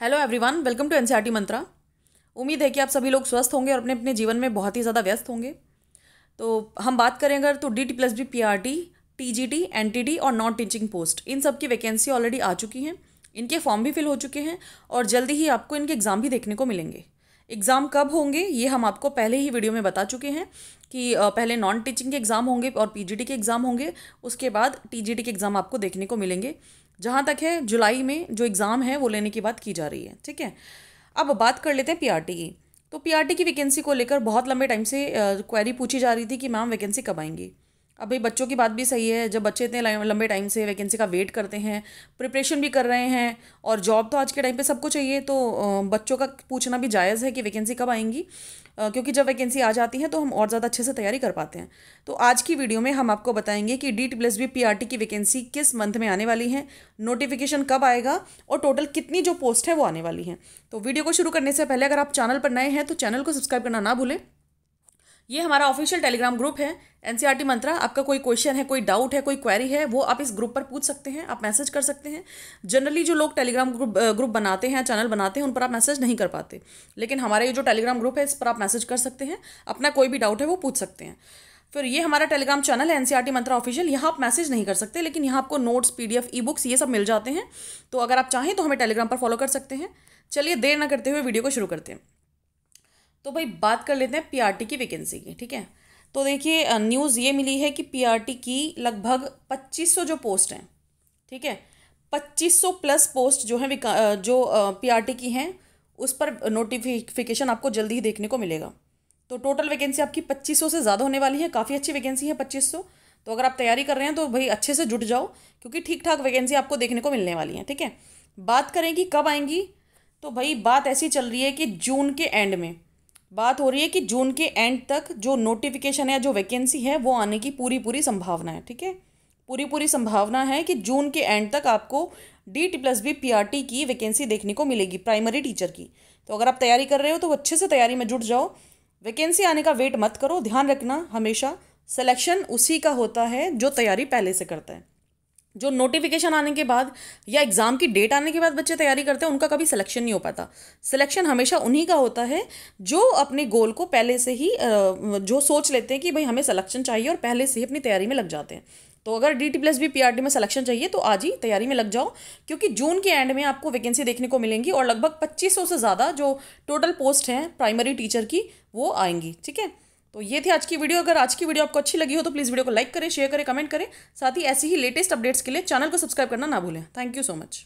hello everyone welcome to NCERT Mantra उम्मीद है कि आप सभी लोग स्वस्थ होंगे और अपने अपने जीवन में बहुत ही ज़्यादा व्यस्त होंगे तो हम बात करें अगर तो D T plus B P R T T G T N T D और नॉन टीचिंग पोस्ट इन सब की वैकेंसी ऑलरेडी आ चुकी हैं इनके फॉर्म भी फिल हो चुके हैं और जल्दी ही आपको इनके एग्ज़ाम भी देखने को मिलेंगे एग्ज़ाम कब होंगे ये हम आपको पहले ही वीडियो में बता चुके हैं कि पहले नॉन टीचिंग के एग्ज़ाम होंगे और पीजीटी के एग्ज़ाम होंगे उसके बाद टीजीटी के एग्ज़ाम आपको देखने को मिलेंगे जहाँ तक है जुलाई में जो एग्ज़ाम है वो लेने की बात की जा रही है ठीक है अब बात कर लेते हैं पीआरटी की तो पीआरटी की वैकेंसी को लेकर बहुत लंबे टाइम से क्वेरी पूछी जा रही थी कि मैम वैकेंसी कब आएंगी अब भाई बच्चों की बात भी सही है जब बच्चे इतने लंबे टाइम से वैकेंसी का वेट करते हैं प्रिपरेशन भी कर रहे हैं और जॉब तो आज के टाइम पे सबको चाहिए तो बच्चों का पूछना भी जायज़ है कि वैकेंसी कब आएंगी क्योंकि जब वैकेंसी आ जाती है तो हम और ज़्यादा अच्छे से तैयारी कर पाते हैं तो आज की वीडियो में हम आपको बताएंगे कि D T plus B P R T की वैकेंसी किस मंथ में आने वाली है नोटिफिकेशन कब आएगा और टोटल कितनी जो पोस्ट है वो आने वाली हैं तो वीडियो को शुरू करने से पहले अगर आप चैनल पर नए हैं तो चैनल को सब्सक्राइब करना ना भूलें ये हमारा ऑफिशियल टेलीग्राम ग्रुप है एनसीईआरटी मंत्रा e आपका कोई क्वेश्चन है कोई डाउट है कोई क्वेरी है वो आप इस ग्रुप पर पूछ सकते हैं आप मैसेज कर सकते हैं जनरली जो लोग टेलीग्राम ग्रुप ग्रुप बनाते हैं चैनल बनाते हैं उन पर आप मैसेज नहीं कर पाते लेकिन हमारे जो टेलीग्राम ग्रुप है इस पर आप मैसेज कर सकते हैं अपना कोई भी डाउट है वो पूछ सकते हैं फिर ये हमारा टेलीग्राम चैनल है टी मंत्रा ऑफिशियल यहाँ आप मैसेज नहीं कर सकते लेकिन यहाँ आपको नोट्स पीडीएफ बुक्स ये सब मिल जाते हैं तो अगर आप चाहें तो हमें टेलीग्राम पर फॉलो कर सकते हैं चलिए देर ना करते हुए वीडियो को शुरू करते हैं तो भाई बात कर लेते हैं पीआरटी की वैकेंसी की ठीक है तो देखिए न्यूज़ ये मिली है कि पीआरटी की लगभग 2500 जो पोस्ट हैं ठीक है 2500 प्लस पोस्ट जो हैं जो पीआरटी की हैं उस पर नोटिफिकेशन आपको जल्दी ही देखने को मिलेगा तो टोटल वैकेंसी आपकी 2500 से ज़्यादा होने वाली है काफ़ी अच्छी वैकेंसी है 2500 तो अगर आप तैयारी कर रहे हैं तो भाई अच्छे से जुट जाओ क्योंकि ठीक ठाक वैकेंसी आपको देखने को मिलने वाली है ठीक है बात करें कि कब आएंगी तो भाई बात ऐसी चल रही है कि जून के एंड में बात हो रही है कि जून के एंड तक जो नोटिफिकेशन या जो वैकेंसी है वो आने की पूरी पूरी संभावना है ठीक है पूरी पूरी संभावना है कि जून के एंड तक आपको D T plus B P R T की वैकेंसी देखने को मिलेगी प्राइमरी टीचर की तो अगर आप तैयारी कर रहे हो तो अच्छे से तैयारी में जुट जाओ वैकेंसी आने का वेट मत करो ध्यान रखना हमेशा सिलेक्शन उसी का होता है जो तैयारी पहले से करता है जो नोटिफिकेशन आने के बाद या एग्ज़ाम की डेट आने के बाद बच्चे तैयारी करते हैं उनका कभी सिलेक्शन नहीं हो पाता सिलेक्शन हमेशा उन्हीं का होता है जो अपने गोल को पहले से ही जो सोच लेते हैं कि भाई हमें सिलेक्शन चाहिए और पहले से ही अपनी तैयारी में लग जाते हैं तो अगर D T plus B P R T में सिलेक्शन चाहिए तो आज ही तैयारी में लग जाओ क्योंकि जून के एंड में आपको वैकेंसी देखने को मिलेंगी और लगभग पच्चीस सौ से ज़्यादा जो टोटल पोस्ट हैं प्राइमरी टीचर की वो आएंगी ठीक है तो ये थी आज की वीडियो अगर आज की वीडियो आपको अच्छी लगी हो तो प्लीज़ वीडियो को लाइक करें शेयर करें कमेंट करें साथ ही ऐसी ही लेटेस्ट अपडेट्स के लिए चैनल को सब्सक्राइब करना ना भूलें थैंक यू सो मच